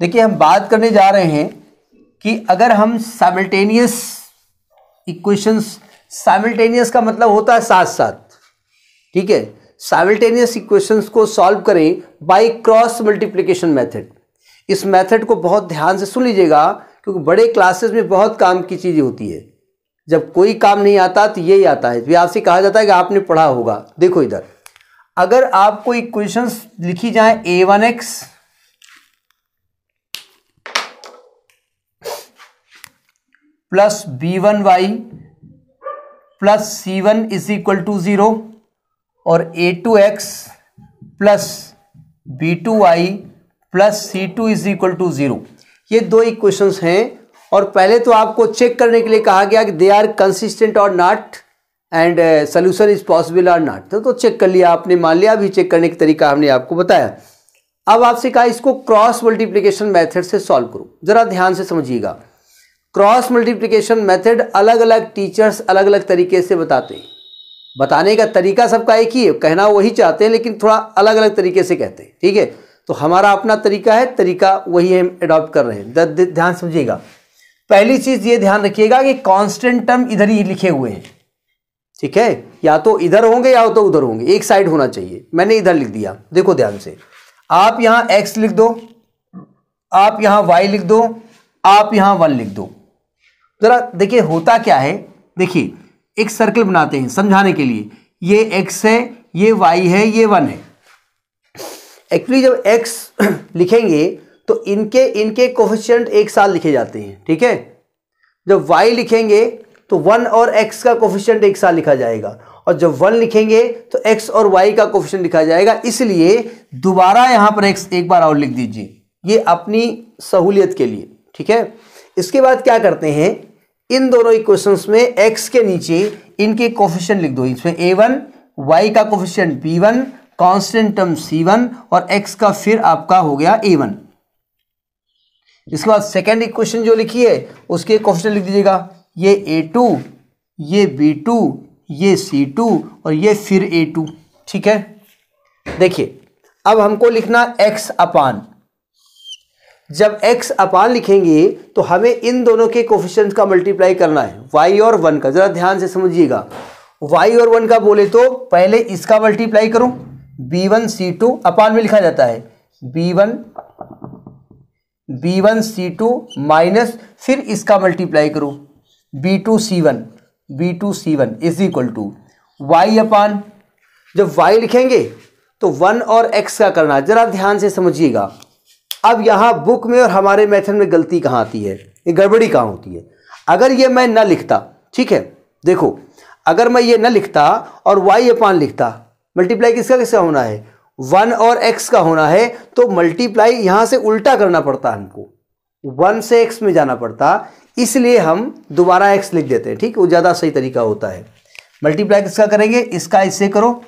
देखिए हम बात करने जा रहे हैं कि अगर हम साइमल्टेनियस इक्वेशंस साइमल्टेनियस का मतलब होता है साथ साथ ठीक है साइमल्टेनियस इक्वेशंस को सॉल्व करें बाय क्रॉस मल्टीप्लिकेशन मेथड इस मेथड को बहुत ध्यान से सुन लीजिएगा क्योंकि बड़े क्लासेस में बहुत काम की चीज़ होती है जब कोई काम नहीं आता तो यही आता है भी आपसे कहा जाता है कि आपने पढ़ा होगा देखो इधर अगर आपको इक्वेशंस लिखी जाए a one x plus b one y plus c one is equal to zero और a two x plus b two y plus c two is equal to zero ये दो इक्वेशन हैं और पहले तो आपको चेक करने के लिए कहा गया कि दे आर कंसिस्टेंट और not and solution is possible और नॉट तो चेक तो कर लिया आपने मान लिया अभी चेक करने का तरीका हमने आपको बताया अब आपसे कहा इसको क्रॉस मल्टीप्लीकेशन मैथड से सॉल्व करो जरा ध्यान से समझिएगा क्रॉस मल्टीप्लिकेशन मेथड अलग अलग टीचर्स अलग अलग तरीके से बताते हैं बताने का तरीका सबका एक ही है कहना वही चाहते हैं लेकिन थोड़ा अलग अलग तरीके से कहते हैं ठीक है तो हमारा अपना तरीका है तरीका वही हम एडॉप्ट कर रहे हैं ध्यान समझिएगा पहली चीज़ ये ध्यान रखिएगा कि कॉन्स्टेंट टर्म इधर ही लिखे हुए हैं ठीक है या तो इधर होंगे या तो उधर होंगे एक साइड होना चाहिए मैंने इधर लिख दिया देखो ध्यान से आप यहाँ एक्स लिख दो आप यहाँ वाई लिख दो आप यहाँ वन लिख दो ज़रा देखिए होता क्या है देखिए एक सर्कल बनाते हैं समझाने के लिए ये एक्स है ये वाई है ये वन है एक्चुअली जब एक्स लिखेंगे तो इनके इनके कोफिशियंट एक साथ लिखे जाते हैं ठीक है जब वाई लिखेंगे तो वन और एक्स का कोफिशियंट एक साथ लिखा जाएगा और जब वन लिखेंगे तो एक्स और वाई का कोफिशियंट लिखा जाएगा इसलिए दोबारा यहाँ पर एक्स एक बार और लिख दीजिए ये अपनी सहूलियत के लिए ठीक है इसके बाद क्या करते हैं इन दोनों इक्वेशंस में एक्स के नीचे इनके कोफिशियंट लिख दो इसमें ए वन वाई का coefficient p one constant term c one और एक्स का फिर आपका हो गया ए वन इसके बाद सेकेंड इक्वेशन जो लिखी है उसके क्वेश्चन लिख दीजिएगा ये ए टू ये बी टू ये सी टू और ये फिर ए टू ठीक है देखिए अब हमको लिखना एक्स अपान जब x अपान लिखेंगे तो हमें इन दोनों के कोफिशंस का मल्टीप्लाई करना है y और 1 का ज़रा ध्यान से समझिएगा y और 1 का बोले तो पहले इसका मल्टीप्लाई करूं b1 c2 अपान में लिखा जाता है b1 b1 c2 माइनस फिर इसका मल्टीप्लाई करूं b2 c1 b2 c1 is equal to y upon जब y लिखेंगे तो 1 और x का करना ज़रा ध्यान से समझिएगा अब यहाँ बुक में और हमारे मेथड में गलती कहाँ आती है ये गड़बड़ी कहाँ होती है अगर ये मैं ना लिखता ठीक है देखो अगर मैं ये ना लिखता और वाई अपान लिखता मल्टीप्लाई किसका किसका होना है वन और एक्स का होना है तो मल्टीप्लाई यहाँ से उल्टा करना पड़ता हमको वन से एक्स में जाना पड़ता इसलिए हम दोबारा एक्स लिख देते हैं ठीक वो ज़्यादा सही तरीका होता है मल्टीप्लाई किसका करेंगे इसका इससे करो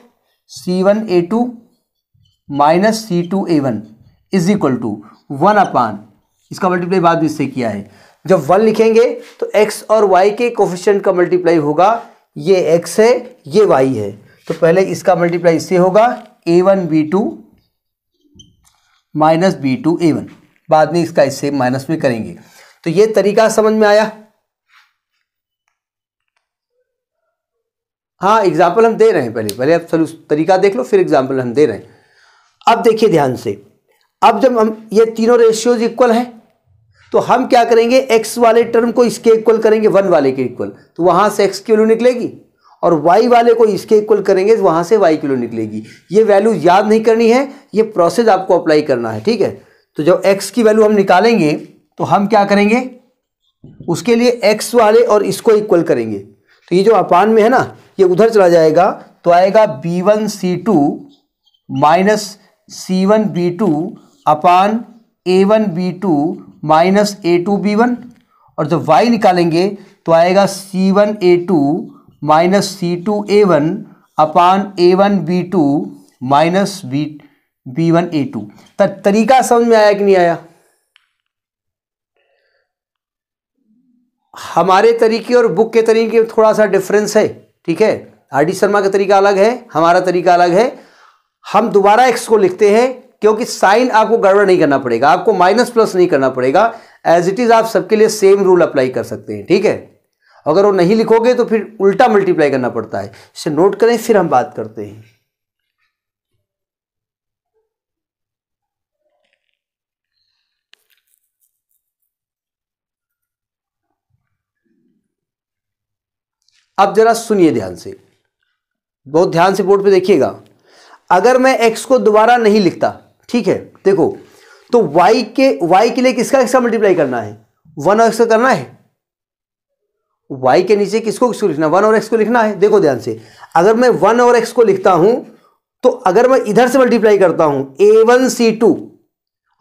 c one a two minus c two a one is equal to one upon इसका मल्टीप्लाई बाद में इससे किया है जब वन लिखेंगे तो एक्स और वाई के कोफिशेंट का मल्टीप्लाई होगा ये एक्स है ये वाई है तो पहले इसका मल्टीप्लाई इससे होगा a one b two minus b two a one बाद में इसका इससे माइनस में करेंगे तो ये तरीका समझ में आया हाँ एग्जाम्पल हम दे रहे हैं पहले पहले आप तरीका देख लो फिर एग्जाम्पल हम दे रहे हैं अब देखिए ध्यान से अब जब हम ये तीनों रेशियोज इक्वल हैं तो हम क्या करेंगे एक्स वाले टर्म को इसके इक्वल करेंगे वन वाले के इक्वल तो वहाँ से एक्स की वैल्यू निकलेगी और वाई वाले को इसके इक्वल करेंगे तो वहाँ से वाई की वैल्यू निकलेगी ये वैल्यू याद नहीं करनी है ये प्रोसेस आपको अप्लाई करना है ठीक है तो जब एक्स की वैल्यू हम निकालेंगे तो हम क्या करेंगे उसके लिए एक्स वाले और इसको इक्वल करेंगे तो ये जो अपान में है ना ये उधर चला जाएगा तो आएगा b one c two minus c one b two upon a one b two minus a two b one और जब वाई निकालेंगे तो आएगा c one a two minus c two a one upon a one b two minus b b one a two तरीका समझ में आया कि नहीं आया हमारे तरीके और बुक के तरीके में थोड़ा सा डिफरेंस है ठीक है आर डी शर्मा का तरीका अलग है हमारा तरीका अलग है हम दोबारा एक्स को लिखते हैं क्योंकि साइन आपको गड़बड़ नहीं करना पड़ेगा आपको माइनस प्लस नहीं करना पड़ेगा एज इट इज आप सबके लिए सेम रूल अप्लाई कर सकते हैं ठीक है अगर वो नहीं लिखोगे तो फिर उल्टा मल्टीप्लाई करना पड़ता है इसे नोट करें फिर हम बात करते हैं अब जरा सुनिए ध्यान से बहुत ध्यान से बोर्ड पे देखिएगा अगर मैं एक्स को दोबारा नहीं लिखता ठीक है देखो तो y के y के लिए किसका किसका मल्टीप्लाई करना है वन और एक्स का करना है y के नीचे किसको किसको लिखना वन और एक्स को लिखना है देखो ध्यान से अगर मैं वन और एक्स को लिखता हूं तो अगर मैं इधर से मल्टीप्लाई करता हूं ए वन सी टू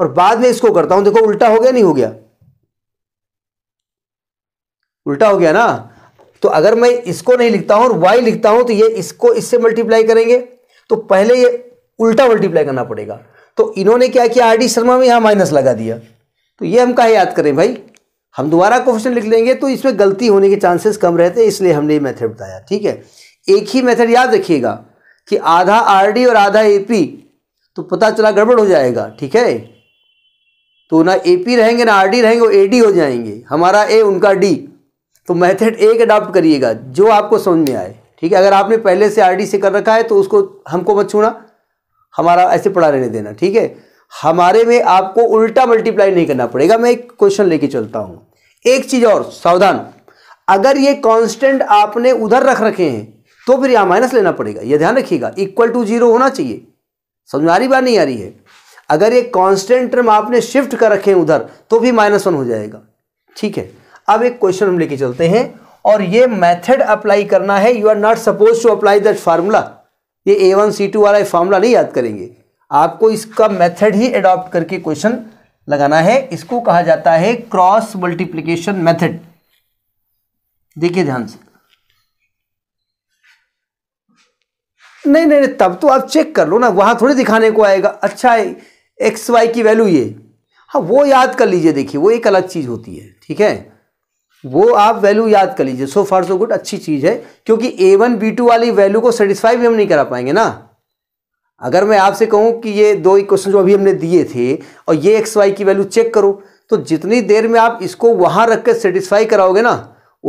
और बाद में इसको करता हूं देखो उल्टा हो गया नहीं हो गया उल्टा हो गया ना तो अगर मैं इसको नहीं लिखता हूं और वाई लिखता हूं तो ये इसको इससे मल्टीप्लाई करेंगे तो पहले ये उल्टा मल्टीप्लाई करना पड़ेगा तो इन्होंने क्या किया आर डी शर्मा में यहाँ माइनस लगा दिया तो ये हम कहा याद करें भाई हम दोबारा क्वेश्चन लिख लेंगे तो इसमें गलती होने के चांसेस कम रहते हैं इसलिए हमने ये मेथड बताया ठीक है एक ही मेथड याद रखिएगा कि आधा आरडी और आधा एपी तो पता चला गड़बड़ हो जाएगा ठीक है तो ना एपी रहेंगे ना आरडी रहेंगे वो एडी हो जाएंगे हमारा ए उनका डी तो मेथड एक अडॉप्ट करिएगा जो आपको समझ में आए ठीक है अगर आपने पहले से आर से कर रखा है तो उसको हमको मत छूना हमारा ऐसे पढ़ा रहने देना ठीक है हमारे में आपको उल्टा मल्टीप्लाई नहीं करना पड़ेगा मैं एक क्वेश्चन लेके चलता हूँ एक चीज़ और सावधान अगर ये कांस्टेंट आपने उधर रख रखे हैं तो फिर यहाँ माइनस लेना पड़ेगा ये ध्यान रखिएगा इक्वल टू जीरो होना चाहिए समझ आ रही बात नहीं आ रही है अगर ये कांस्टेंट टर्म आपने शिफ्ट कर रखे हैं उधर तो भी माइनस वन हो जाएगा ठीक है अब एक क्वेश्चन हम लेके चलते हैं और ये मैथड अप्लाई करना है you are not suppose to apply that formula ये ए वन सी टू वाला फॉर्मूला नहीं याद करेंगे आपको इसका मेथड ही अडॉप्ट करके क्वेश्चन लगाना है इसको कहा जाता है क्रॉस मल्टीप्लीकेशन मेथड देखिए ध्यान से नहीं नहीं नहीं तब तो आप चेक कर लो ना वहां थोड़ी दिखाने को आएगा अच्छा एक्स वाई की वैल्यू ये हाँ वो याद कर लीजिए देखिए वो एक अलग चीज़ होती है ठीक है वो आप वैल्यू याद कर लीजिए सो फार सो गुड अच्छी चीज़ है क्योंकि ए वन बी टू वाली वैल्यू को सेटिस्फाई भी हम नहीं करा पाएंगे ना अगर मैं आपसे कहूं कि ये दो क्वेश्चन जो अभी हमने दिए थे और ये एक्स वाई की वैल्यू चेक करो तो जितनी देर में आप इसको वहां रख कर सेटिस्फाई कराओगे ना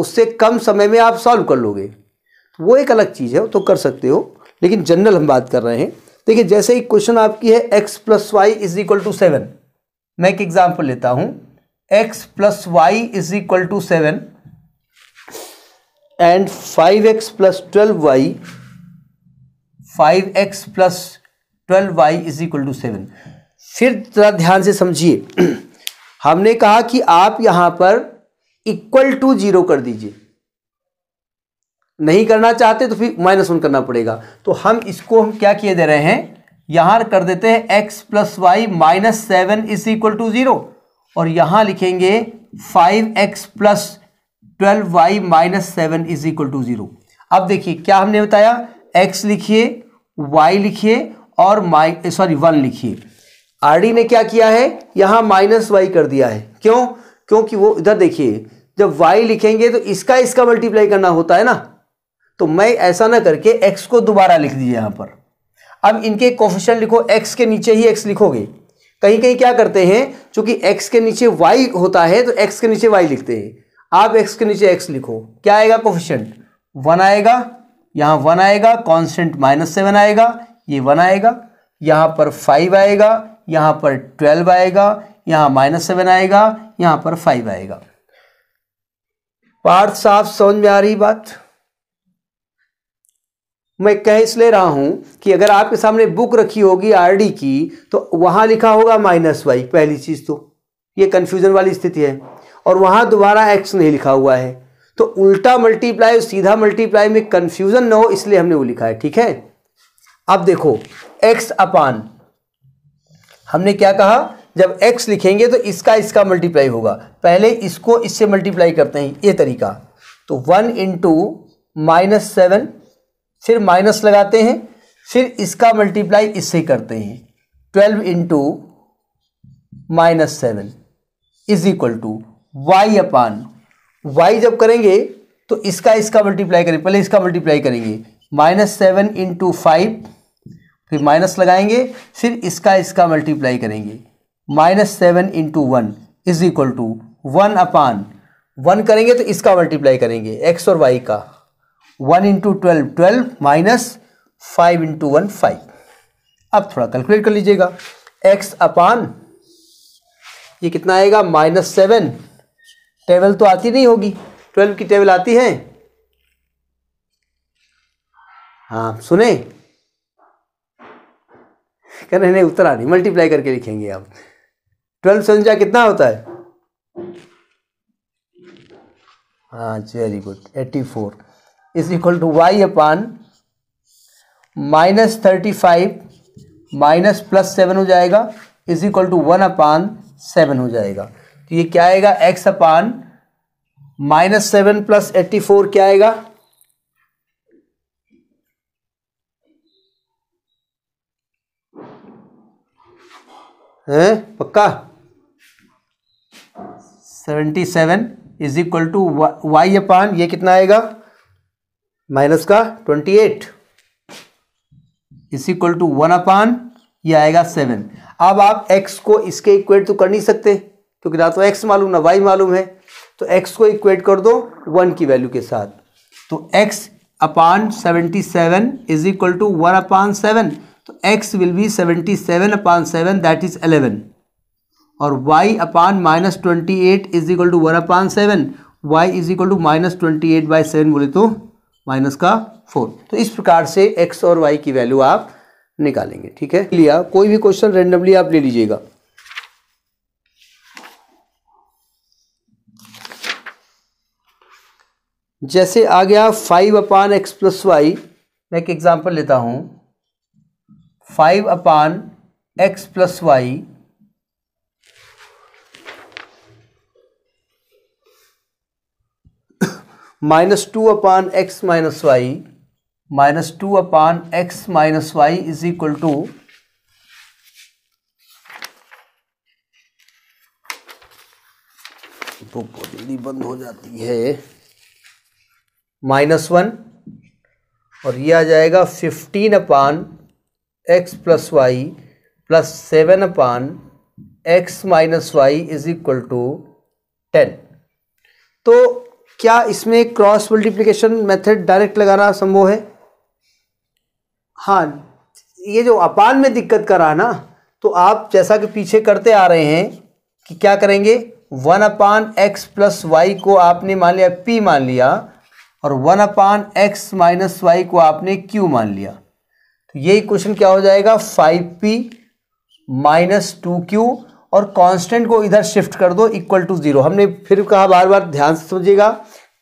उससे कम समय में आप सॉल्व कर लोगे तो वो एक अलग चीज़ है तो कर सकते हो लेकिन जनरल हम बात कर रहे हैं देखिए जैसे ही क्वेश्चन आपकी है x plus y is equal to seven मैं एक एग्जाम्पल लेता हूँ x plus y is equal to seven and five x plus twelve y five x plus twelve y is equal to seven फिर थोड़ा ध्यान से समझिए हमने कहा कि आप यहां पर इक्वल टू जीरो कर दीजिए नहीं करना चाहते तो फिर माइनस वन करना पड़ेगा तो हम इसको हम क्या किए दे रहे हैं यहां कर देते हैं x plus y minus seven is equal to zero और यहां लिखेंगे five x plus twelve y minus seven is equal to zero अब देखिए क्या हमने बताया एक्स लिखिए वाई लिखिए और माइ सॉरी वन लिखिए डी ने क्या किया है यहां माइनस वाई कर दिया है क्यों क्योंकि वो इधर देखिए जब वाई लिखेंगे तो इसका इसका मल्टीप्लाई करना होता है ना तो मैं ऐसा ना करके एक्स को दोबारा लिख दीजिए यहाँ पर अब इनके कोफिशन लिखो एक्स के नीचे ही एक्स लिखोगे कहीं कहीं क्या करते हैं चूंकि एक्स के नीचे वाई होता है तो एक्स के नीचे वाई लिखते हैं आप एक्स के नीचे एक्स लिखो क्या आएगा कोफिशियंट वन आएगा यहां वन आएगा कॉन्स्टेंट माइनस सेवन आएगा ये वन आएगा यहां पर फाइव आएगा यहां पर ट्वेल्व आएगा यहां माइनस सेवन आएगा यहां पर फाइव आएगा पार्थ साफ समझ में आ रही बात मैं कह इसलिए रहा हूं कि अगर आपके सामने बुक रखी होगी आरडी की तो वहां लिखा होगा माइनस वाई पहली चीज तो ये कन्फ्यूजन वाली स्थिति है और वहां दोबारा एक्स नहीं लिखा हुआ है तो उल्टा मल्टीप्लाई सीधा मल्टीप्लाई में कन्फ्यूजन ना हो इसलिए हमने वो लिखा है ठीक है अब देखो एक्स अपान हमने क्या कहा जब एक्स लिखेंगे तो इसका इसका मल्टीप्लाई होगा पहले इसको इससे मल्टीप्लाई करते हैं ये तरीका तो वन इंटू माइनस सेवन फिर माइनस लगाते हैं फिर इसका मल्टीप्लाई इससे करते हैं twelve into minus seven is equal to y upon y जब करेंगे तो इसका इसका मल्टीप्लाई करें पहले इसका मल्टीप्लाई करेंगे माइनस सेवन इंटू फाइव फिर माइनस लगाएंगे फिर इसका इसका मल्टीप्लाई करेंगे minus seven into one is equal to one upon one करेंगे तो इसका मल्टीप्लाई करेंगे एक्स और वाई का one into twelve twelve minus five into one five अब थोड़ा कैलकुलेट कर लीजिएगा एक्स अपान ये कितना आएगा माइनस सेवन टेबल तो आती नहीं होगी ट्वेल्व की टेबल आती है हाँ सुने कह रहे नहीं उत्तर आ रही मल्टीप्लाई करके लिखेंगे आप ट्वेल्व सेवन जा कितना होता है हाँ very good eighty four is equal to y upon minus thirty five minus plus seven हो जाएगा is equal to one upon seven हो जाएगा तो ये क्या आएगा x upon minus seven plus eighty four क्या आएगा है पक्का seventy seven is equal to y upon ये कितना आएगा माइनस का twenty eight is equal to one upon ये आएगा सेवन अब आप एक्स को इसके इक्वेट तो कर नहीं सकते क्योंकि ना तो एक्स मालूम ना वाई मालूम है तो एक्स को इक्वेट कर दो वन की वैल्यू के साथ तो x upon seventy seven is equal to one upon seven तो x will be seventy seven upon seven that is eleven और y upon minus twenty eight is equal to one upon seven y is equal to minus twenty eight by seven बोले तो minus का four तो इस प्रकार से x और Y की वैल्यू आप निकालेंगे ठीक है लिया कोई भी क्वेश्चन रेंडमली आप ले लीजिएगा जैसे आ गया five upon x plus y मैं एक एग्जांपल लेता हूं five upon x plus y minus two upon x minus y minus two upon x minus y is equal to जल्दी तो बंद हो जाती है माइनस वन और ये आ जाएगा fifteen upon x plus y plus seven upon x minus y is equal to ten तो क्या इसमें क्रॉस मल्टीप्लिकेशन मेथड डायरेक्ट लगाना संभव है हाँ ये जो अपान में दिक्कत कर रहा ना तो आप जैसा कि पीछे करते आ रहे हैं कि क्या करेंगे one upon x plus y को आपने मान लिया पी मान लिया और one upon x minus y को आपने क्यू मान लिया तो यही क्वेश्चन क्या हो जाएगा five p minus two q और कांस्टेंट को इधर शिफ्ट कर दो इक्वल टू ज़ीरो हमने फिर कहा बार बार ध्यान से समझिएगा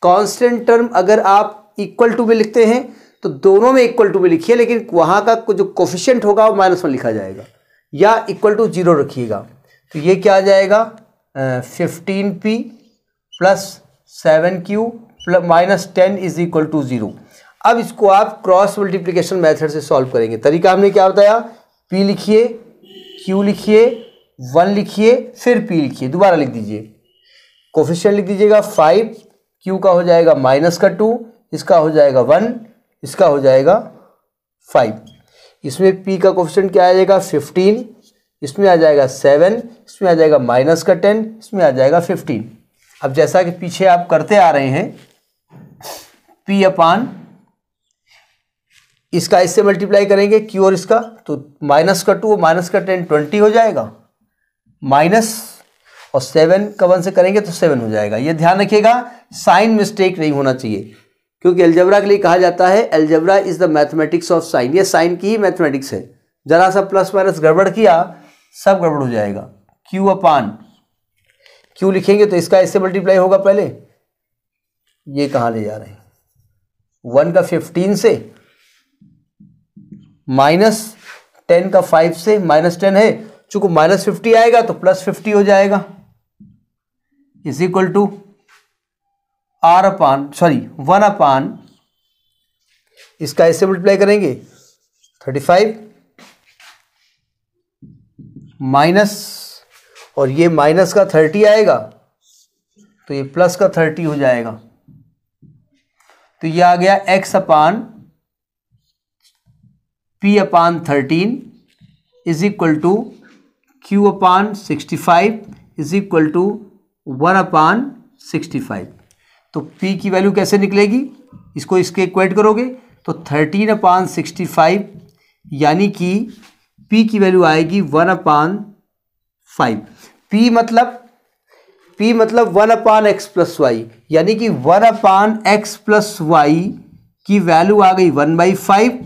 कांस्टेंट टर्म अगर आप इक्वल टू में लिखते हैं तो दोनों में इक्वल टू में लिखिए लेकिन वहाँ का जो कोफिशेंट होगा वो माइनस वन लिखा जाएगा या इक्वल टू ज़ीरो रखिएगा तो ये क्या आ जाएगा fifteen p plus seven q plus minus ten is equal to zero अब इसको आप क्रॉस मल्टीप्लीकेशन मैथड से सॉल्व करेंगे तरीका हमने क्या बताया पी लिखिए क्यू लिखिए वन लिखिए फिर पी लिखिए दोबारा लिख दीजिए कोफिशियल लिख दीजिएगा फाइव क्यू का हो जाएगा माइनस का टू इसका हो जाएगा वन इसका हो जाएगा फाइव इसमें पी का कोफिशियन क्या आ जाएगा फिफ्टीन इसमें आ जाएगा सेवन इसमें आ जाएगा माइनस का टेन इसमें आ जाएगा फिफ्टीन अब जैसा कि पीछे आप करते आ रहे हैं पी अपान इसका इससे मल्टीप्लाई करेंगे क्यू और इसका तो माइनस का टू माइनस का टेन ट्वेंटी हो जाएगा माइनस और सेवन का वन से करेंगे तो सेवन हो जाएगा ये ध्यान रखिएगा साइन मिस्टेक नहीं होना चाहिए क्योंकि एल्जबरा के लिए कहा जाता है algebra is the mathematics of sign ये साइन की ही मैथमेटिक्स है जरा सा प्लस माइनस गड़बड़ किया सब गड़बड़ हो जाएगा क्यू अपान क्यू लिखेंगे तो इसका इससे मल्टीप्लाई होगा पहले ये कहाँ ले जा रहे हैं वन का फिफ्टीन से माइनस टेन का फाइव से माइनस टेन है चूंकि माइनस फिफ्टी आएगा तो प्लस फिफ्टी हो जाएगा is equal to r upon sorry one upon इसका ऐसे मल्टीप्लाई करेंगे थर्टी फाइव माइनस और ये माइनस का थर्टी आएगा तो ये प्लस का थर्टी हो जाएगा तो ये आ गया x upon p upon thirteen is equal to q upon sixty five is equal to one upon sixty five तो पी की वैल्यू कैसे निकलेगी इसको इसके इक्वेट करोगे तो थर्टीन अपान सिक्सटी फाइव यानी कि पी की वैल्यू आएगी वन अपान फाइव पी मतलब पी मतलब one upon x plus y यानी कि one upon x plus y की वैल्यू आ गई वन बाई फाइव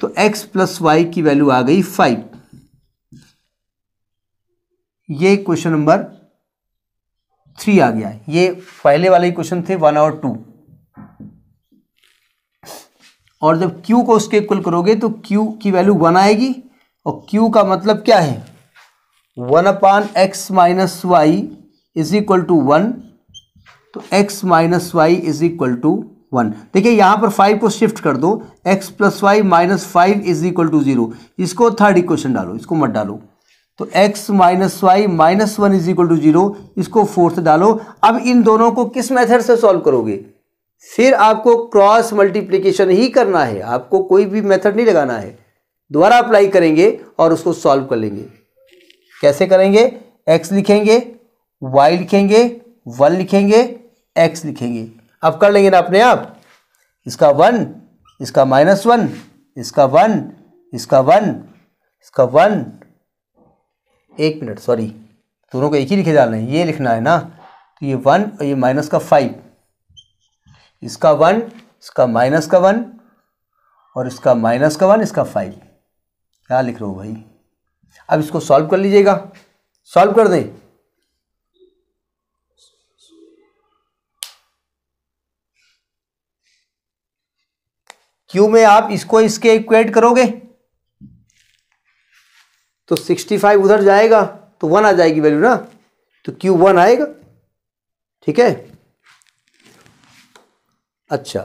तो एक्स प्लस वाई की वैल्यू आ गई फाइव ये क्वेश्चन नंबर थ्री आ गया ये पहले वाले क्वेश्चन थे वन और टू और जब Q को उसके इक्वल करोगे तो Q की वैल्यू वन आएगी और Q का मतलब क्या है one upon x minus y is equal to one तो x minus y is equal to one देखिए यहां पर फाइव को शिफ्ट कर दो x plus y minus five is equal to zero इसको थर्ड इक्वेशन डालो इसको मत डालो तो x minus y minus one is equal to zero इसको फोर्थ डालो अब इन दोनों को किस मेथड से सॉल्व करोगे फिर आपको क्रॉस मल्टीप्लीकेशन ही करना है आपको कोई भी मेथड नहीं लगाना है दोबारा अप्लाई करेंगे और उसको सॉल्व कर लेंगे कैसे करेंगे x लिखेंगे y लिखेंगे वन लिखेंगे x लिखेंगे अब कर लेंगे ना अपने आप इसका वन इसका माइनस वन इसका वन इसका वन इसका वन एक मिनट सॉरी दोनों को एक ही लिखे जा रहे हैं ये लिखना है ना तो ये वन और ये माइनस का फाइव इसका वन इसका माइनस का वन और इसका माइनस का वन इसका फाइव क्या लिख रहे हो भाई अब इसको सॉल्व कर लीजिएगा सॉल्व कर दें क्यों में आप इसको इसके इक्वेट करोगे तो सिक्सटी फाइव उधर जाएगा तो वन आ जाएगी वैल्यू ना तो क्यू वन आएगा ठीक है अच्छा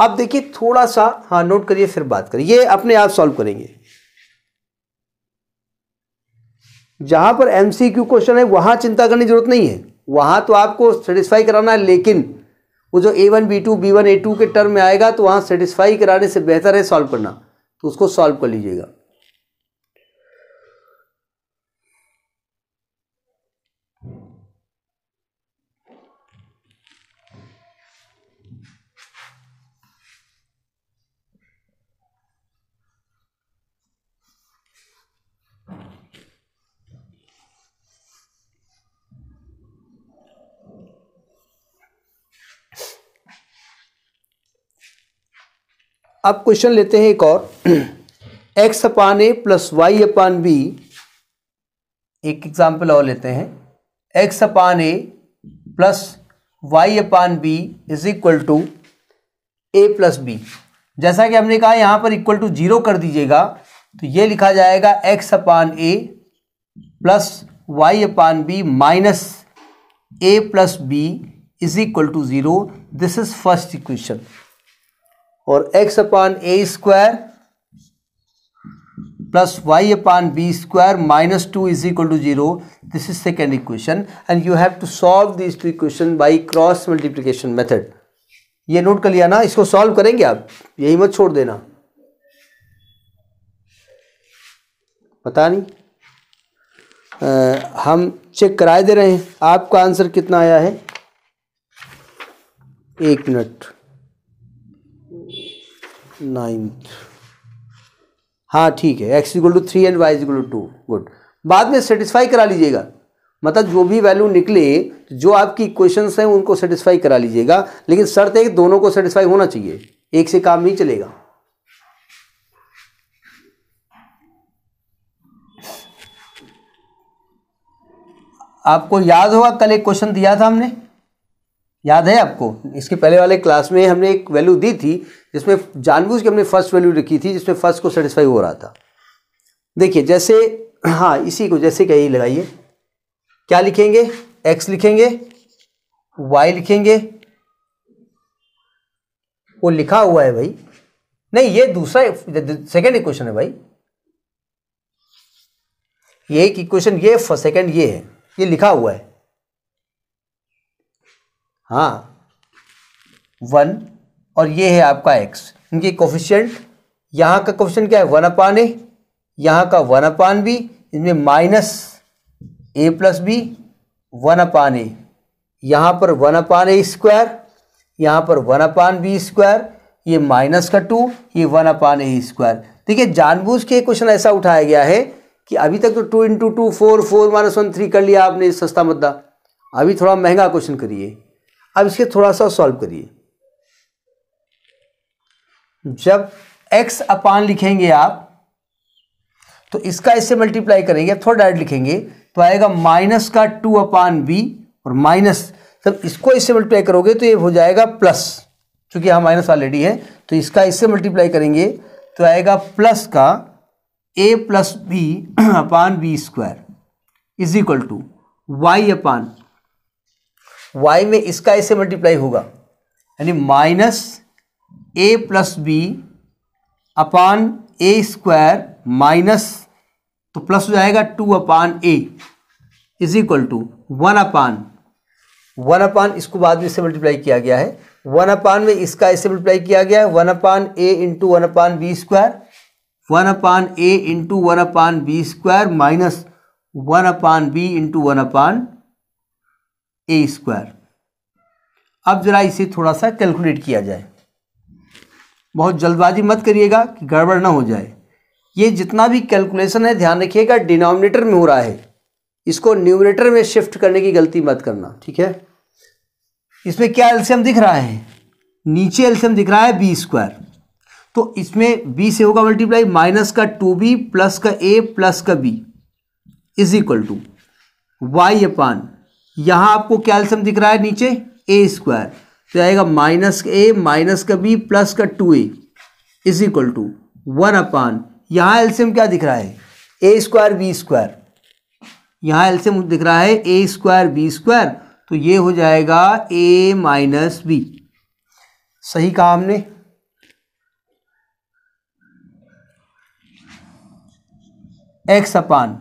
अब देखिए थोड़ा सा हाँ नोट करिए फिर बात करिए ये अपने आप सॉल्व करेंगे जहां पर एमसीक्यू क्वेश्चन है वहां चिंता करने की जरूरत नहीं है वहां तो आपको सेटिस्फाई कराना है लेकिन वो जो a one b two b one a two के टर्म में आएगा तो वहां सेटिस्फाई कराने से बेहतर है सॉल्व करना तो उसको सॉल्व कर लीजिएगा अब क्वेश्चन लेते हैं एक और x upon a plus y upon b एक एग्जाम्पल और लेते हैं x upon a plus y upon b is equal to a plus b जैसा कि हमने कहा यहाँ पर इक्वल टू जीरो कर दीजिएगा तो ये लिखा जाएगा x upon a plus y upon b minus a plus b is equal to zero this is first equation और x upon a square plus y upon b square minus two is equal to zero this is second equation and you have to solve this two equation by cross multiplication method ये note कर लिया ना इसको solve करेंगे आप यही मत छोड़ देना पता नहीं आ, हम चेक कराए दे रहे हैं आपका आंसर कितना आया है एक मिनट नाइन्थ हाँ ठीक है x equal to three and y equal to two good बाद में सेटिस्फाई करा लीजिएगा मतलब जो भी वैल्यू निकले जो आपकी क्वेश्चन हैं उनको सेटिस्फाई करा लीजिएगा लेकिन शर्त एक दोनों को सेटिस्फाई होना चाहिए एक से काम नहीं चलेगा आपको याद होगा कल एक क्वेश्चन दिया था हमने याद है आपको इसके पहले वाले क्लास में हमने एक वैल्यू दी थी जिसमें जानबूझ के हमने फर्स्ट वैल्यू रखी थी जिसमें फर्स्ट को सेटिस्फाई हो रहा था देखिए जैसे हाँ इसी को जैसे कहीं लगाइए क्या लिखेंगे एक्स लिखेंगे वाई लिखेंगे वो लिखा हुआ है भाई नहीं ये दूसरा सेकेंड इक्वेशन है भाई ये एक इक्वेशन ये सेकेंड ये है ये लिखा हुआ है हाँ वन और ये है आपका एक्स इनके कोफिशियंट यहाँ का क्वेश्चन क्या है वन अपान ए यहाँ का वन अपान बी इसमें minus a plus b one upon a यहाँ पर वन अपान ए स्क्वायर यहाँ पर वन अपान बी स्क्वायर ये माइनस का टू ये वन अपान ए स्क्वायर देखिए जानबूझ के क्वेश्चन ऐसा उठाया गया है कि अभी तक तो two into two four four minus one three कर लिया आपने सस्ता मुद्दा अभी थोड़ा महंगा क्वेश्चन करिए अब इसके थोड़ा सा सॉल्व करिए जब x अपान लिखेंगे आप तो इसका इससे मल्टीप्लाई करेंगे थोड़ा डायरेक्ट लिखेंगे तो आएगा माइनस का टू अपान बी और माइनस जब इसको इससे मल्टीप्लाई करोगे तो ये हो जाएगा प्लस चूंकि यहां माइनस ऑलरेडी है तो इसका इससे मल्टीप्लाई करेंगे तो आएगा प्लस का a plus b upon b square is equal to y upon y में इसका ऐसे मल्टीप्लाई होगा यानी minus a plus b upon a square minus तो प्लस हो जाएगा two upon a is equal to one upon one upon इसको बाद में इसे मल्टीप्लाई किया गया है वन अपान में इसका ऐसे मल्टीप्लाई किया गया है one upon a into one upon b square one upon a into one upon b square minus one upon b into one upon a square अब ज़रा इसे थोड़ा सा कैलकुलेट किया जाए बहुत जल्दबाजी मत करिएगा कि गड़बड़ ना हो जाए ये जितना भी कैलकुलेशन है ध्यान रखिएगा डिनोमिनेटर में हो रहा है इसको न्यूमिनेटर में शिफ्ट करने की गलती मत करना ठीक है इसमें क्या एल्शियम दिख रहा है नीचे एल्शियम दिख रहा है बी स्क्वायर तो इसमें बी से होगा मल्टीप्लाई माइनस का टू बी प्लस का ए प्लस का b is equal to y upon यहाँ आपको कैल्शियम दिख रहा है नीचे ए स्क्वायर तो आएगा माइनस ए माइनस का बी प्लस का two a is equal to one upon यहाँ एल्शियम क्या दिख रहा है ए स्क्वायर बी स्क्वायर यहाँ एल्शियम दिख रहा है ए स्क्वायर बी स्क्वायर तो ये हो जाएगा ए माइनस बी सही कहा हमने एक्स अपान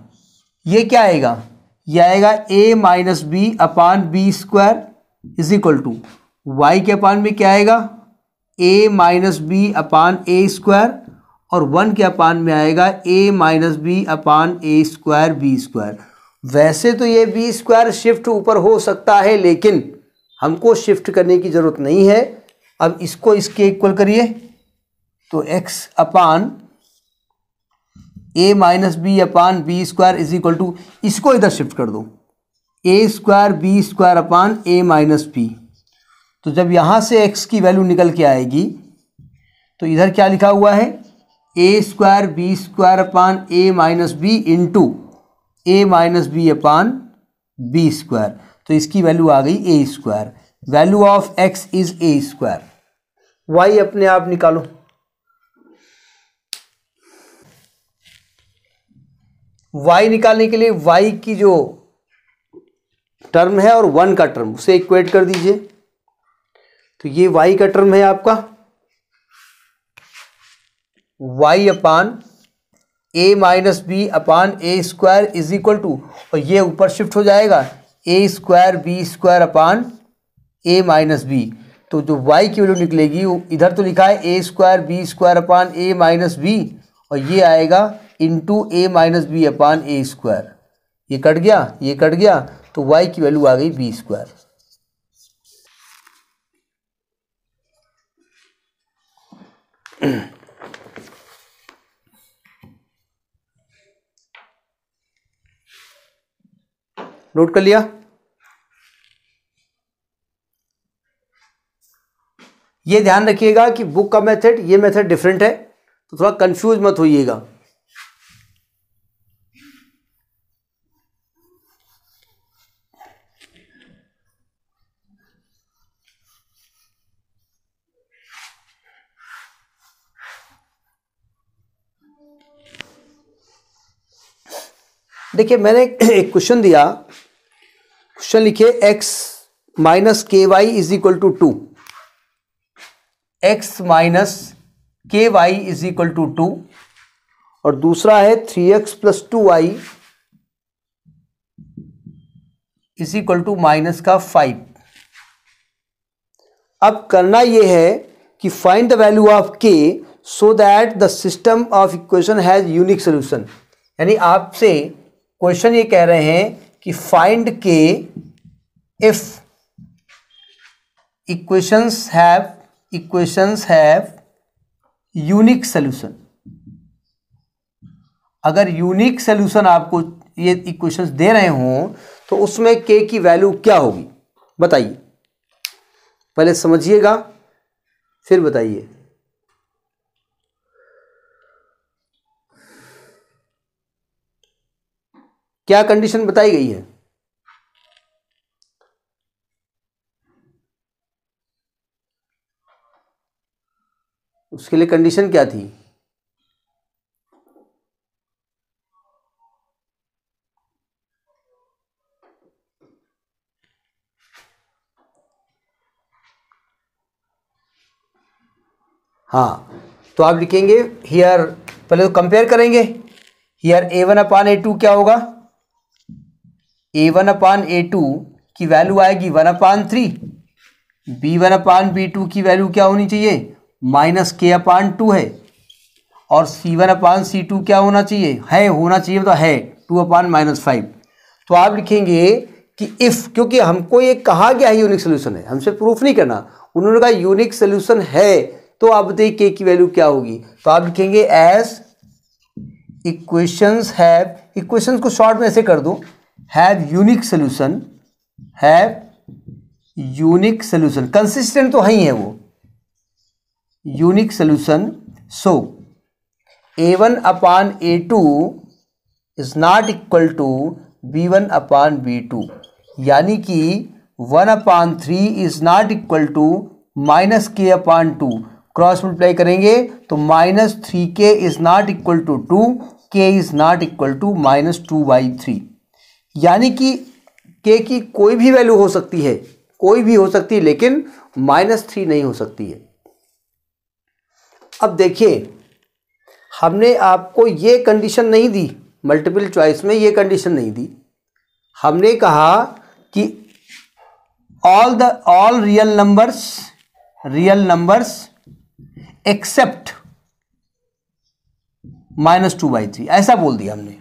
ये क्या आएगा ये आएगा a minus b upon b square is equal to y के अपान में क्या आएगा a minus b upon a square और वन के अपान में आएगा a minus b upon a square b square वैसे तो ये बी स्क्वायर शिफ्ट ऊपर हो सकता है लेकिन हमको शिफ्ट करने की ज़रूरत नहीं है अब इसको इसके इक्वल करिए तो x upon a minus b upon b square is equal to इसको इधर शिफ्ट कर दो a square b square upon a minus b तो जब यहाँ से एक्स की वैल्यू निकल के आएगी तो इधर क्या लिखा हुआ है a square b square upon a minus b into a minus b upon b square तो इसकी वैल्यू आ गई a square value of x is a square y अपने आप निकालो वाई निकालने के लिए वाई की जो टर्म है और वन का टर्म उसे इक्वेट कर दीजिए तो ये वाई का टर्म है आपका y upon a minus b upon a square is equal to और ये ऊपर शिफ्ट हो जाएगा a square b square upon a minus b तो जो वाई की वैल्यू निकलेगी वो इधर तो लिखा है a square b square upon a minus b और ये आएगा into a minus b upon a square ये कट गया ये कट गया तो वाई की वैल्यू आ गई बी स्क्वायर नोट कर लिया ये ध्यान रखिएगा कि बुक का मेथड ये मेथड डिफरेंट है तो थोड़ा कंफ्यूज मत होइएगा देखिए मैंने एक क्वेश्चन दिया क्वेश्चन लिखिए x minus k y is equal to two x minus k y is equal to two और दूसरा है three x plus two y is equal to minus का फाइव अब करना यह है कि find the value of k so that the system of equation has unique solution यानी आपसे क्वेश्चन ये कह रहे हैं कि find k if equations have equations have unique solution अगर यूनिक सोल्यूशन आपको ये इक्वेशंस दे रहे हों तो उसमें के की वैल्यू क्या होगी बताइए पहले समझिएगा फिर बताइए क्या कंडीशन बताई गई है उसके लिए कंडीशन क्या थी हाँ तो आप लिखेंगे हियर पहले तो कंपेयर करेंगे here a one upon a two क्या होगा a one upon a two की वैल्यू आएगी one upon three b one upon b two की वैल्यू क्या होनी चाहिए माइनस के अपान टू है और सी वन अपान सी टू क्या होना चाहिए है होना चाहिए तो है टू अपान माइनस फाइव तो आप लिखेंगे कि इफ़ क्योंकि हमको ये कहा गया है यूनिक सोल्यूशन है हमसे प्रूफ नहीं करना उन्होंने कहा यूनिक सोल्यूशन है तो आप बताइए के की वैल्यू क्या होगी तो आप लिखेंगे एस इक्वेशंस हैव इक्वेशंस को शॉर्ट में ऐसे कर दो have unique solution have unique solution consistent तो है ही है वो unique solution so a one upon a two is not equal to b one upon b two यानी कि one upon three is not equal to minus k upon two cross multiply करेंगे तो minus three k is not equal to two k is not equal to minus two by three यानी कि के की कोई भी वैल्यू हो सकती है कोई भी हो सकती है लेकिन माइनस थ्री नहीं हो सकती है अब देखिए हमने आपको ये कंडीशन नहीं दी मल्टीपल चॉइस में ये कंडीशन नहीं दी हमने कहा कि all the all real numbers real numbers except minus two by three ऐसा बोल दिया हमने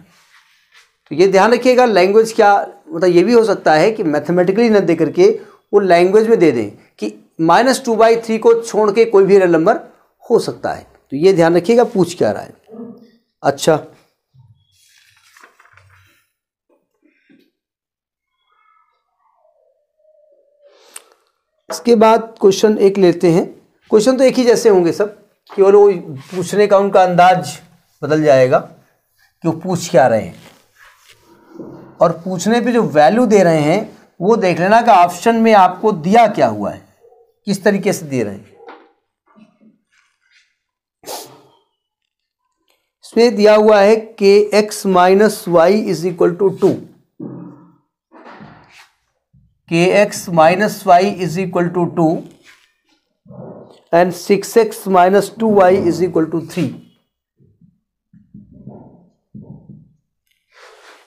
तो ये ध्यान रखिएगा लैंग्वेज क्या मतलब ये भी हो सकता है कि मैथमेटिकली न दे करके वो लैंग्वेज में दे दें कि माइनस टू बाई थ्री को छोड़ के कोई भी रियल नंबर हो सकता है तो ये ध्यान रखिएगा पूछ क्या रहा है अच्छा इसके बाद क्वेश्चन एक लेते हैं क्वेश्चन तो एक ही जैसे होंगे सब केवल वो पूछने का उनका अंदाज बदल जाएगा कि वो पूछ क्या रहे हैं और पूछने पे जो वैल्यू दे रहे हैं वो देख लेना कि ऑप्शन में आपको दिया क्या हुआ है किस तरीके से दे रहे हैं इसमें दिया हुआ है k x minus y is equal to two k x minus y is equal to two and six x minus two y is equal to three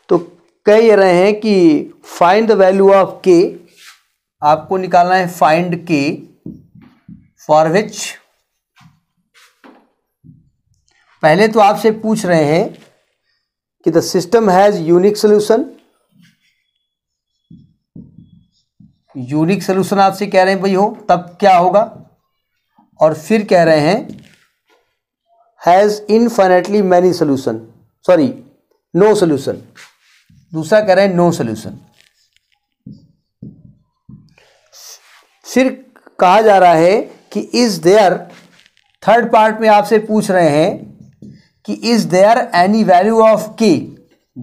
तो कह रहे हैं कि फाइंड द वैल्यू ऑफ के आपको निकालना है फाइंड के फॉर विच पहले तो आपसे पूछ रहे हैं कि the system has unique solution unique solution आपसे कह रहे हैं भाई हो तब क्या होगा और फिर कह रहे हैं has infinitely many solution sorry no solution दूसरा कह रहा है नो सोल्यूशन फिर कहा जा रहा है कि इज देयर थर्ड पार्ट में आपसे पूछ रहे हैं कि is there any value of k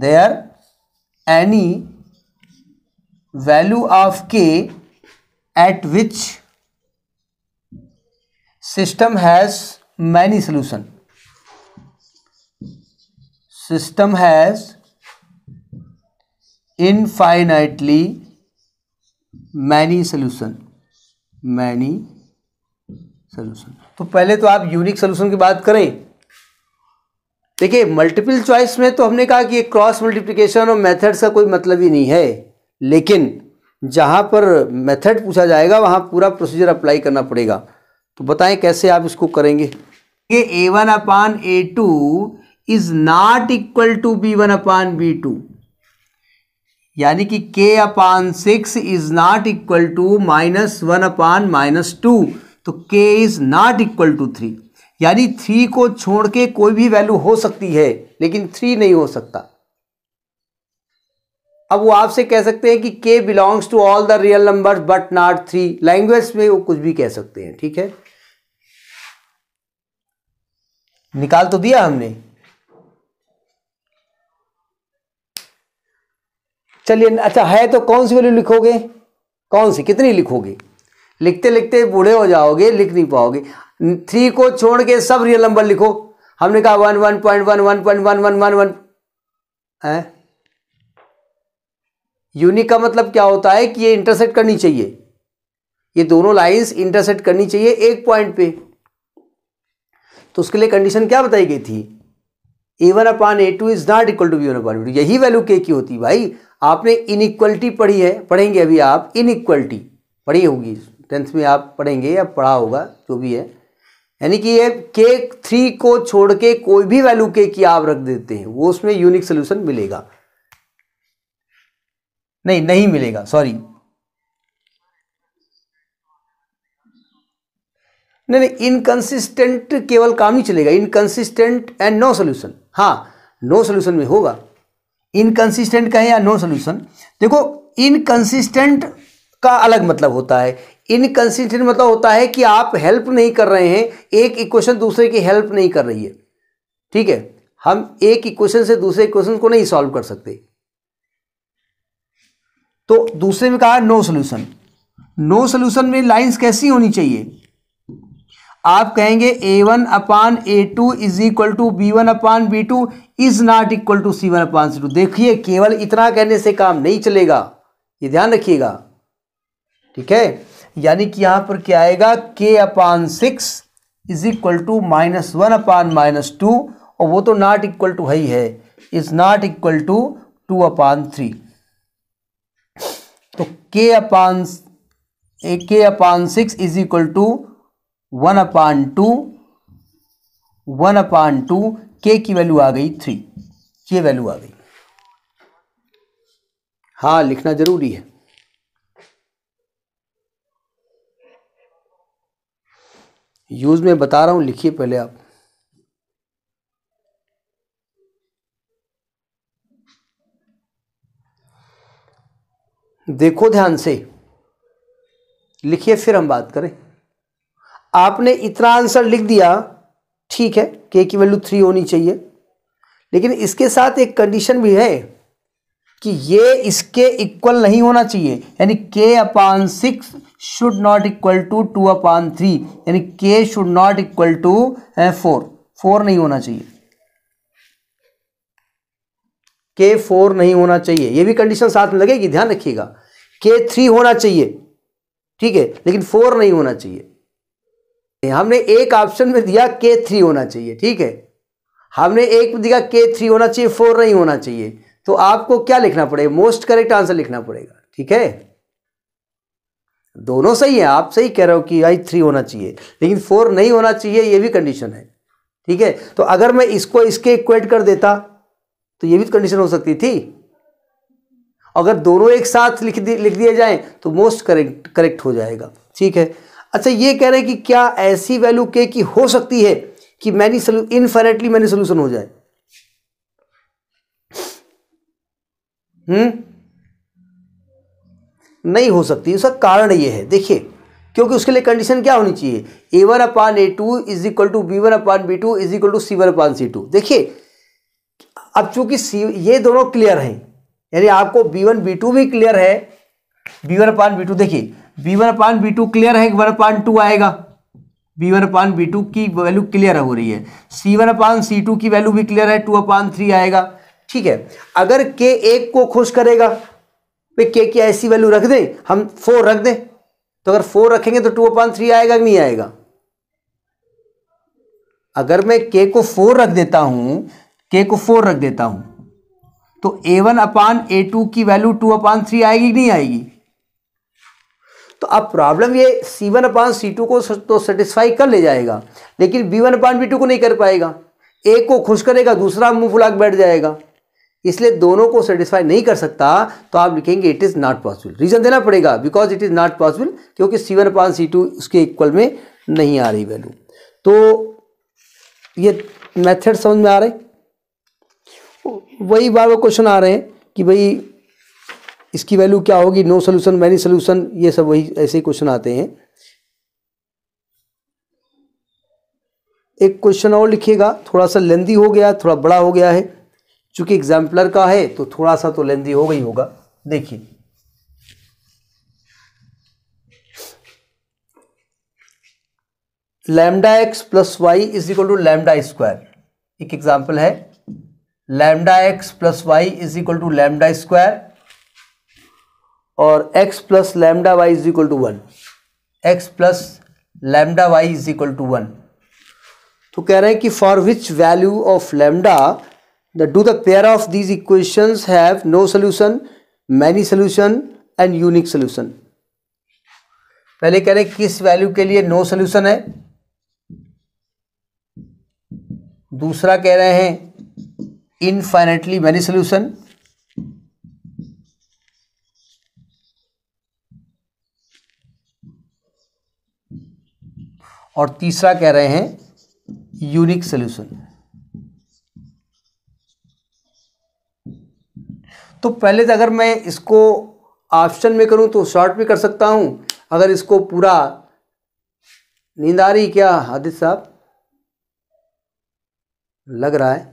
there any value of k at which system has many solution system has infinitely many solution many solution तो पहले तो आप यूनिक सोल्यूशन की बात करें देखिए मल्टीपल चॉइस में तो हमने कहा कि क्रॉस मल्टीप्लिकेशन और मेथड्स का कोई मतलब ही नहीं है लेकिन जहां पर मेथड पूछा जाएगा वहां पूरा प्रोसीजर अप्लाई करना पड़ेगा तो बताएं कैसे आप इसको करेंगे a one upon a two is not equal to b one upon b two यानी कि k upon six is not equal to minus one upon minus two तो k is not equal to three यानी three को छोड़ के कोई भी value हो सकती है लेकिन थ्री नहीं हो सकता अब वो आपसे कह सकते हैं कि k belongs to all the real number but not three language में वो कुछ भी कह सकते हैं ठीक है निकाल तो दिया हमने चलिए अच्छा है तो कौन सी वैल्यू लिखोगे कौन सी कितनी लिखोगे लिखते लिखते बूढ़े हो जाओगे लिख नहीं पाओगे थ्री को छोड़ के सब रियल नंबर लिखो हमने कहा one one point one one point one one one one है यूनिक का मतलब क्या होता है कि ये इंटरसेक्ट करनी चाहिए ये दोनों लाइंस इंटरसेक्ट करनी चाहिए एक पॉइंट पे तो उसके लिए कंडीशन क्या बताई गई थी a one upon a two is not equal to b one upon यही वैल्यू के की होती भाई आपने इनक्वलिटी पढ़ी है पढ़ेंगे अभी आप इनक्वलिटी पढ़ी होगी टेंथ में आप पढ़ेंगे या पढ़ा होगा जो भी है यानी कि ये के थ्री को छोड़ के कोई भी वैल्यू के की आप रख देते हैं वो उसमें यूनिक सोल्यूशन मिलेगा नहीं नहीं मिलेगा सॉरी नहीं नहीं इनकन्सिस्टेंट केवल काम नहीं चलेगा इनकन्सिस्टेंट एंड नो सोल्यूशन हाँ नो सोल्यूशन में होगा इनकंसिस्टेंट कहें या नो सोल्यूशन देखो इनकन्सिस्टेंट का अलग मतलब होता है इनकंसिस्टेंट मतलब होता है कि आप हेल्प नहीं कर रहे हैं एक इक्वेशन दूसरे की हेल्प नहीं कर रही है ठीक है हम एक इक्वेशन से दूसरे इक्वेशन को नहीं सॉल्व कर सकते तो दूसरे में कहा नो सोल्यूशन नो सोल्यूशन में लाइंस कैसी होनी चाहिए आप कहेंगे a one upon a two is equal to b one upon b two is not equal to c one upon c two देखिए केवल इतना कहने से काम नहीं चलेगा ये ध्यान रखिएगा ठीक है यानी कि यहां पर क्या आएगा k upon six is equal to minus one upon minus two और वो तो नॉट इक्वल टू ही है is not equal to two upon three तो k upon a k upon six is equal to one upon two one upon two k की value आ गई three ये वैल्यू आ गई हाँ लिखना जरूरी है यूज में बता रहा हूं लिखिए पहले आप देखो ध्यान से लिखिए फिर हम बात करें आपने इतना आंसर लिख दिया ठीक है के की वैल्यू थ्री होनी चाहिए लेकिन इसके साथ एक कंडीशन भी है कि ये इसके इक्वल नहीं होना चाहिए यानी k upon six should not equal to two upon three यानी k should not equal to four four नहीं होना चाहिए के फोर नहीं होना चाहिए ये भी कंडीशन साथ में लगेगी ध्यान रखिएगा के थ्री होना चाहिए ठीक है लेकिन फोर नहीं होना चाहिए हमने एक ऑप्शन में दिया के थ्री होना चाहिए ठीक है हमने एक में दिया के थ्री होना चाहिए फोर नहीं होना चाहिए तो आपको क्या लिखना पड़ेगा मोस्ट करेक्ट आंसर लिखना पड़ेगा ठीक है दोनों सही है आप सही कह रहे हो कि भाई थ्री होना चाहिए लेकिन फोर नहीं होना चाहिए ये भी कंडीशन है ठीक है तो अगर मैं इसको इसके इक्वेट कर देता तो ये भी कंडीशन तो हो सकती थी अगर दोनों एक साथ लिख दिए लिख दिए जाए तो मोस्ट करेक्ट करेक्ट हो जाएगा ठीक है अच्छा ये कह रहे हैं कि क्या ऐसी वैल्यू के की हो सकती है कि many solution infinitely many solution हो जाए हम्म नहीं हो सकती उसका कारण ये है देखिए क्योंकि उसके लिए कंडीशन क्या होनी चाहिए a one upon a two is equal to b one upon b two is equal to c one upon c two देखिए अब चूंकि सी ये दोनों क्लियर हैं यानी आपको बी वन बी टू भी क्लियर है b one upon b two देखिए b one upon b two clear है वन अपान टू आएगा b one upon b two की वैल्यू क्लियर हो रही है c one upon c two की वैल्यू भी क्लियर है टू अपान थ्री आएगा ठीक है अगर के एक को खुश करेगा वे तो के की ऐसी वैल्यू रख दें हम फोर रख दें तो अगर फोर रखेंगे तो टू अपान थ्री आएगा कि नहीं आएगा अगर मैं के को फोर रख देता हूं के को फोर रख देता हूं तो a one upon a two की वैल्यू टू अपान थ्री आएगी कि नहीं आएगी तो अब प्रॉब्लम ये C1 वन अपान सी को तो सेटिस्फाई कर ले जाएगा लेकिन B1 वन अपान को नहीं कर पाएगा एक को खुश करेगा दूसरा मुंह फुलाक बैठ जाएगा इसलिए दोनों को सेटिस्फाई नहीं कर सकता तो आप लिखेंगे it is not possible reason देना पड़ेगा because it is not possible क्योंकि c one upon c two उसके इक्वल में नहीं आ रही वैल्यू तो ये मैथड समझ में आ रहे वही बार वो क्वेश्चन आ रहे हैं कि भाई इसकी वैल्यू क्या होगी नो सोल्यूशन मैनी सोल्यूशन ये सब वही ऐसे ही क्वेश्चन आते हैं एक क्वेश्चन और लिखिएगा थोड़ा सा लेंदी हो गया थोड़ा बड़ा हो गया है चूंकि एग्जाम्पलर का है तो थोड़ा सा तो लेंदी हो गई होगा देखिए lambda x plus y is equal to lambda square एक एग्जाम्पल है lambda x plus y is equal to lambda square और x plus lambda y is equal to one x plus lambda y is equal to one तो कह रहे हैं कि for which value of lambda the do the pair of these equations have no solution many solution and unique solution पहले कह रहे हैं किस वैल्यू के लिए नो सोल्यूशन है दूसरा कह रहे हैं इनफाइनेटली मैनी सोल्यूशन और तीसरा कह रहे हैं यूनिक सोल्यूशन तो पहले अगर मैं इसको ऑप्शन में करूं तो शॉर्ट भी कर सकता हूं अगर इसको पूरा नींद आ रही क्या आदित्य साहब लग रहा है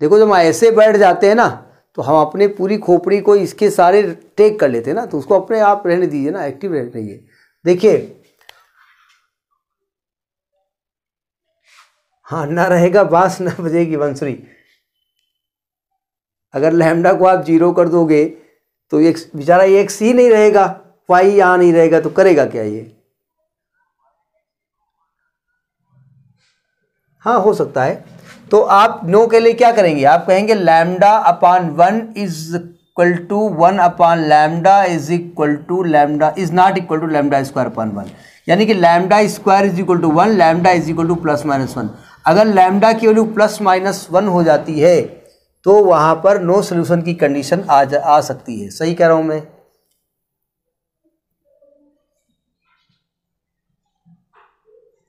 देखो जब हम ऐसे बैठ जाते हैं ना तो हम अपने पूरी खोपड़ी को इसके सारे टेक कर लेते हैं ना तो उसको अपने आप रहने दीजिए ना एक्टिव रहिए देखिए हाँ ना रहेगा बांस ना बजेगी बंसुरी अगर लैमडा को आप जीरो कर दोगे तो एक बेचारा ये एक सी नहीं रहेगा वाई आ नहीं रहेगा तो करेगा क्या ये हाँ हो सकता है तो आप नो के लिए क्या करेंगे आप कहेंगे lambda upon one is equal to one upon lambda is equal to lambda is not equal to lambda square upon one यानी कि lambda square is equal to one lambda is equal to plus minus one अगर lambda की value plus minus one हो जाती है तो वहाँ पर नो सोल्यूशन की कंडीशन आ जा आ सकती है सही कह रहा हूँ मैं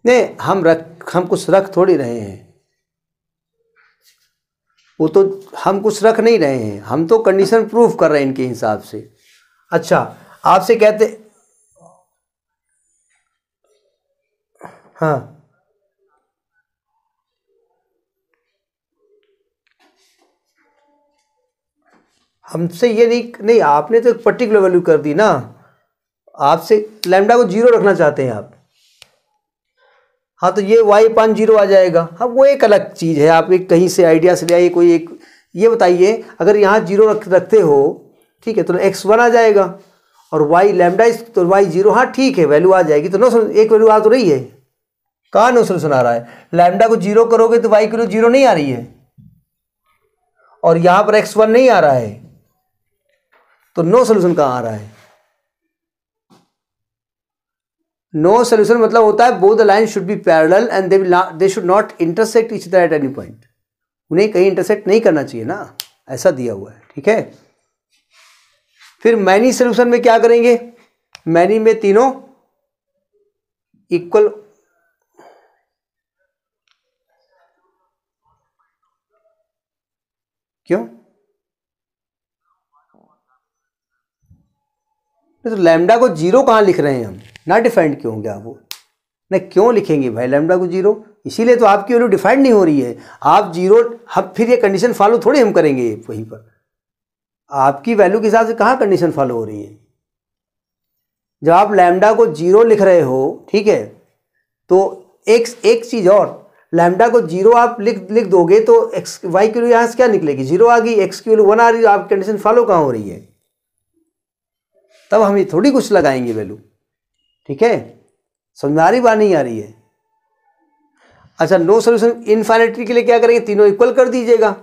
नहीं हम रख हम कुछ रख थोड़ी रहे हैं वो तो हम कुछ रख नहीं रहे हैं हम तो कंडीशन प्रूफ कर रहे हैं इनके हिसाब से अच्छा आपसे कहते हाँ हमसे ये नहीं नहीं आपने तो एक पर्टिकुलर वैल्यू कर दी ना आपसे लैमडा को जीरो रखना चाहते हैं आप हाँ तो ये वाई पान जीरो आ जाएगा हाँ वो एक अलग चीज़ है आप एक कहीं से आइडिया से ले आइए कोई एक ये बताइए अगर यहाँ जीरो रख रखते हो ठीक है तो एक्स वन आ जाएगा और वाई लेमडा इस तो वाई जीरो हाँ ठीक है वैल्यू आ जाएगी तो नो सुन एक वैल्यू आ तो रही है कहाँ नो सुन सुना रहा है लैमडा को जीरो करोगे तो वाई की वैल्यू जीरो नहीं आ रही है और यहाँ पर एक्स वन नहीं आ रहा है तो नो सोल्यूशन कहाँ आ रहा है नो सोल्यूशन मतलब होता है both the line should be parallel and they they should not intersect each at any point उन्हें कहीं इंटरसेक्ट नहीं करना चाहिए ना ऐसा दिया हुआ है ठीक है फिर मैनी सोल्यूशन में क्या करेंगे मैनी में तीनों इक्वल क्यों तो लैमडा को जीरो कहाँ लिख रहे हैं हम ना डिफाइंड क्यों होंगे आप वो ना क्यों लिखेंगे भाई लैमडा को जीरो इसीलिए तो आपकी वैल्यू डिफाइंड नहीं हो रही है आप जीरो हम फिर ये कंडीशन फॉलो थोड़ी हम करेंगे वहीं पर आपकी वैल्यू के हिसाब से कहाँ कंडीशन फॉलो हो रही है जब आप लैमडा को जीरो लिख रहे हो ठीक है तो एक एक चीज़ और लैमडा को जीरो आप लिख लिख दोगे तो एक्स वाई की वैल्यू यहाँ से क्या निकलेगी जीरो आ गई एक्स की वैल्यू वन आ रही है आपकी कंडीशन फॉलो कहाँ हो रही है तब हम ये थोड़ी कुछ लगाएंगे वैल्यू ठीक है समझ में आ रही बात नहीं आ रही है अच्छा नो सोल्यूशन इनफाइनेटी के लिए क्या करेंगे तीनों इक्वल कर दीजिएगा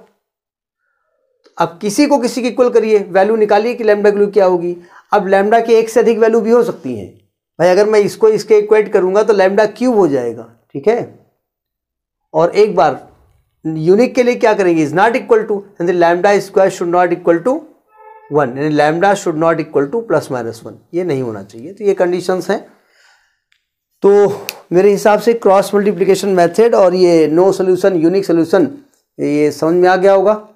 अब किसी को किसी की इक्वल करिए वैल्यू निकालिए कि लैमडा की क्या होगी अब लैमडा की एक से अधिक वैल्यू भी हो सकती हैं भाई अगर मैं इसको इसके इक्वेट करूंगा तो लैमडा क्यूब हो जाएगा ठीक है और एक बार यूनिक के लिए क्या करेंगे is not equal to lambda square should not equal to one यानी lambda should not equal to plus minus one ये नहीं होना चाहिए तो ये कंडीशंस हैं तो मेरे हिसाब से क्रॉस मल्टीप्लिकेशन मेथड और ये नो सोल्यूशन यूनिक सोल्यूशन ये समझ में आ गया होगा